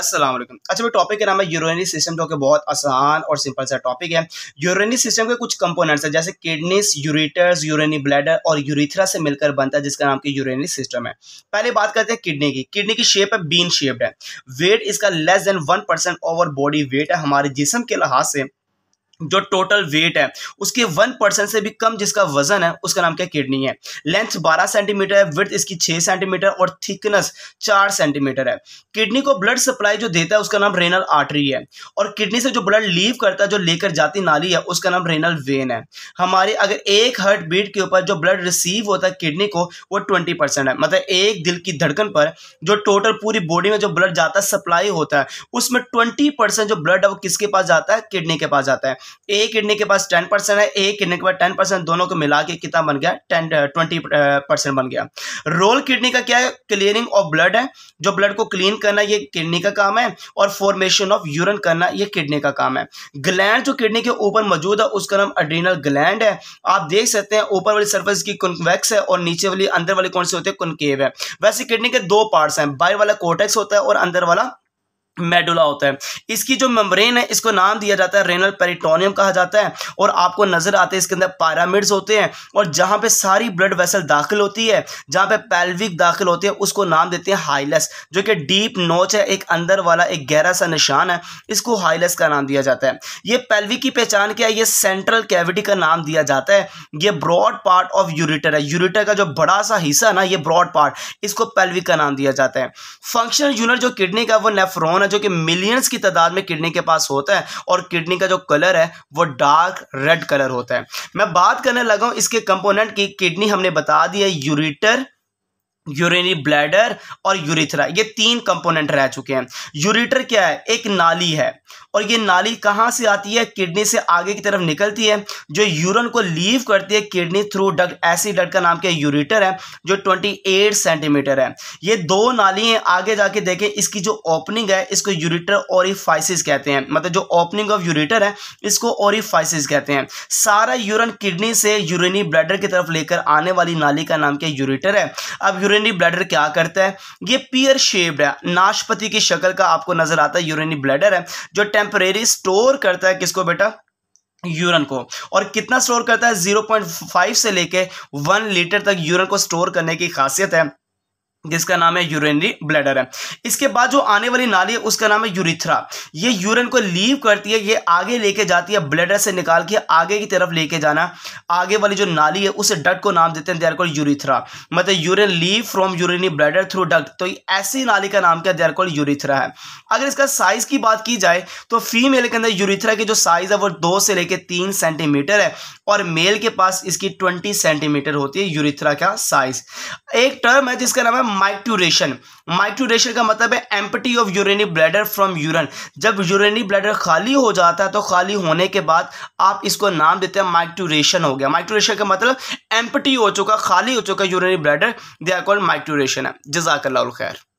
अस्सलाम वालेकुम अच्छा भाई टॉपिक का नाम है यूरोनी सिस्टम जो कि बहुत आसान और सिंपल सा टॉपिक है यूरोनी सिस्टम के कुछ कंपोनेंट्स हैं जैसे किडनीस यूरेटर्स यूरेनी ब्लैडर और यूरिथ्रा से मिलकर बनता है जिसका नाम की यूरेनी सिस्टम है पहले बात करते हैं किडनी की किडनी की शेप है बीन शेप्ड है वेट इसका less than one over body weight है हमारे जिसम के लिहाज से जो टोटल वेट है उसके वन परसेंट से भी कम जिसका वजन है उसका नाम क्या किडनी है लेंथ 12 सेंटीमीटर है विथ इसकी 6 सेंटीमीटर और थिकनेस 4 सेंटीमीटर है किडनी को ब्लड सप्लाई जो देता है उसका नाम रेनल आर्टरी है और किडनी से जो ब्लड लीव करता है जो लेकर जाती नाली है उसका नाम रेनल वेन है हमारे अगर एक हार्ट बीट के ऊपर जो ब्लड रिसीव होता है किडनी को वो ट्वेंटी है मतलब एक दिल की धड़कन पर जो टोटल पूरी बॉडी में जो ब्लड जाता है सप्लाई होता है उसमें ट्वेंटी जो ब्लड है वो किसके पास जाता है किडनी के पास जाता है ए किडनी के पास टेन परसेंट है ए किडनी के पास टेन परसेंट दोनों को मिला के कितना बन गया टेन ट्वेंटी परसेंट बन गया रोल किडनी का क्या है क्लियरिंग ऑफ ब्लड है जो ब्लड को क्लीन करना ये किडनी का काम है और फॉर्मेशन ऑफ यूरन करना ये किडनी का काम है ग्लैंड जो किडनी के ऊपर मौजूद है उसका नाम अड्रीनल ग्लैंड है आप देख सकते हैं ऊपर वाली सर्फेस की कन्वेक्स है और नीचे वाली अंदर वाले कौन से होते हैं कनकेव है वैसे किडनी के दो पार्ट्स हैं बाहर वाला कोटेक्स होता है और अंदर वाला मेडुला होता है इसकी जो मेम्ब्रेन है इसको नाम दिया जाता है रेनल पेरिटोनियम कहा जाता है और आपको नजर आते हैं इसके अंदर पैरामिड्स होते हैं और जहां पे सारी ब्लड वेसल दाखिल होती है जहां पे पेल्विक दाखिल होते हैं उसको नाम देते हैं हाइलस जो कि डीप नोच है एक अंदर वाला एक गहरा सा निशान है इसको हाइलस का नाम दिया जाता है ये पेल्विक की पहचान क्या है ये सेंट्रल कैविटी का नाम दिया जाता है ये ब्रॉड पार्ट ऑफ यूरिटर है यूरिटर का जो बड़ा सा हिस्सा ना ये ब्रॉड पार्ट इसको पेल्विक का नाम दिया जाता है फंक्शनल यूनिट जो किडनी का वो नेफ्रॉन जो कि मिलियंस की तादाद में किडनी के पास होता है और किडनी का जो कलर है वो डार्क रेड कलर होता है मैं बात करने लगा हूँ इसके कंपोनेंट की किडनी हमने बता दी है यूरिटर यूरिनरी ब्लैडर और यूरिथ्रा ये तीन कंपोनेंट रह चुके हैं यूरिटर क्या है एक नाली है और ये नाली कहाँ से आती है किडनी से आगे की तरफ निकलती है जो यूरन को लीव करती है किडनी थ्रू डक्ट ऐसी डक्ट का नाम क्या यूरिटर है जो 28 सेंटीमीटर है ये दो नाली हैं आगे जाके देखें इसकी जो ओपनिंग है इसको यूरिटर ओरिफाइसिस कहते हैं मतलब जो ओपनिंग ऑफ यूरिटर है इसको ओरिफाइसिस कहते हैं सारा यूरन किडनी से यूरिनी ब्लैडर की तरफ लेकर आने वाली नाली का नाम क्या यूरिटर है अब यूरिनी ब्लैडर क्या करता है ये पियर शेप्ड है नाशपति की शक्ल का आपको नजर आता है यूरिनी ब्लैडर है जो टेम्परेरी स्टोर करता है किसको बेटा यूरन को और कितना स्टोर करता है 0.5 से लेके 1 लीटर तक यूरन को स्टोर करने की खासियत है जिसका नाम है यूरिनरी ब्लैडर है इसके बाद जो आने वाली नाली है उसका नाम है यूरिथ्रा ये यूरिन को लीव करती है ये आगे लेके जाती है ब्लैडर से निकाल के आगे की तरफ लेके जाना आगे वाली जो नाली है उसे डट को नाम देते हैं देर कॉल यूरिथ्रा मतलब urine leave from urinary bladder through duct तो ऐसी नाली का नाम क्या देर कॉल यूरिथ्रा है अगर इसका साइज की बात की जाए तो फीमेल के अंदर यूरिथ्रा की जो साइज है वो दो से लेकर तीन सेंटीमीटर है और मेल के पास इसकी ट्वेंटी सेंटीमीटर होती है यूरिथ्रा का साइज एक टर्म है जिसका नाम है माइट्यूरेशन माइट्यूरेशन का मतलब है empty of urinary bladder from urine जब यूरेनी ब्लैडर खाली हो जाता है तो खाली होने के बाद आप इसको नाम देते हैं माइट्यूरेशन हो गया माइट्यूरेशन का मतलब एम्पटी हो चुका खाली हो चुका urinary bladder they are called micturition है जजाकल्ला खैर